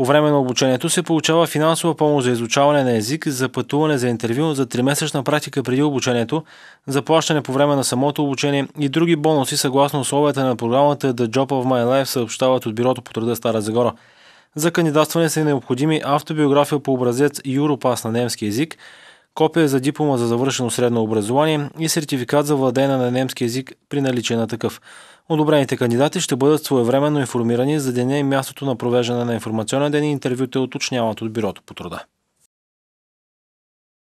По време на обучението се получава финансова помощ за изучаване на език, за пътуване за интервю, за тримесечна практика преди обучението, заплащане по време на самото обучение и други бонуси съгласно условията на програмата The Job of My Life съобщават от Бюрото по труда Стара Загора. За кандидатстване са необходими автобиография по образец Юропас на немски език копие за диплома за завършено средно образование и сертификат за владение на немски язик при наличие на такъв. Одобрените кандидати ще бъдат своевременно информирани за деня и мястото на провеждане на информационен ден и интервюта уточняват от Бюрото по труда.